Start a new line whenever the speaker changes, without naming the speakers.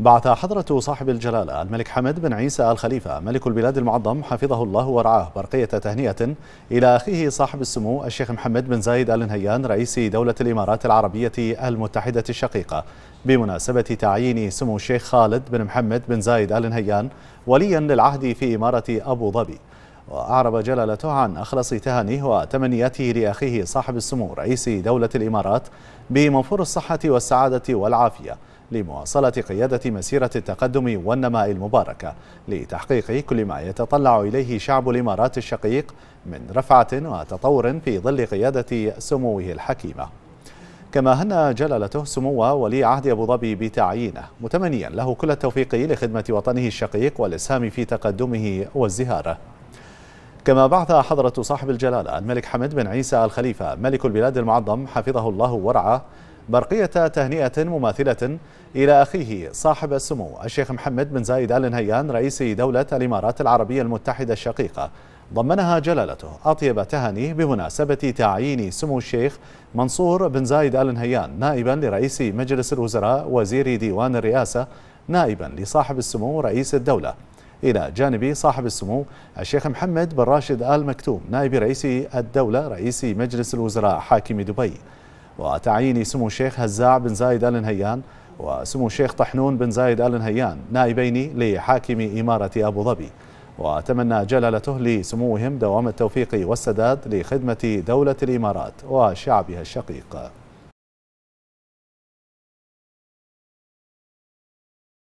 بعث حضرة صاحب الجلالة الملك حمد بن عيسى الخليفة ملك البلاد المعظم حفظه الله ورعاه برقية تهنئة إلى أخيه صاحب السمو الشيخ محمد بن زايد آل نهيان رئيس دولة الإمارات العربية المتحدة الشقيقة بمناسبة تعيين سمو الشيخ خالد بن محمد بن زايد آل نهيان وليا للعهد في إمارة أبو ظبي وأعرب جلالته عن أخلص تهانيه وتمنياته لأخيه صاحب السمو رئيس دولة الإمارات بمنفور الصحة والسعادة والعافية لمواصلة قيادة مسيرة التقدم والنماء المباركة لتحقيق كل ما يتطلع إليه شعب الإمارات الشقيق من رفعة وتطور في ظل قيادة سموه الحكيمة كما هنى جلالته سمو ولي عهد أبو ظبي بتعيينه متمنيا له كل التوفيق لخدمة وطنه الشقيق والإسهام في تقدمه وازدهاره كما بعث حضرة صاحب الجلالة الملك حمد بن عيسى الخليفة ملك البلاد المعظم حفظه الله ورعاه برقية تهنئة مماثلة إلى أخيه صاحب السمو الشيخ محمد بن زايد آل نهيان رئيس دولة الإمارات العربية المتحدة الشقيقة ضمنها جلالته أطيب تهنيه بمناسبة تعيين سمو الشيخ منصور بن زايد آل نهيان نائبا لرئيس مجلس الوزراء وزير ديوان الرئاسة نائبا لصاحب السمو رئيس الدولة إلى جانب صاحب السمو الشيخ محمد بن راشد آل مكتوم نائب رئيس الدولة رئيس مجلس الوزراء حاكم دبي وتعيين سمو الشيخ هزاع بن زايد آل نهيان وسمو الشيخ طحنون بن زايد آل نهيان نائبين لحاكم إمارة أبو ظبي وتمنى جلالته لسموهم دوام التوفيق والسداد لخدمة دولة الإمارات وشعبها
الشقيق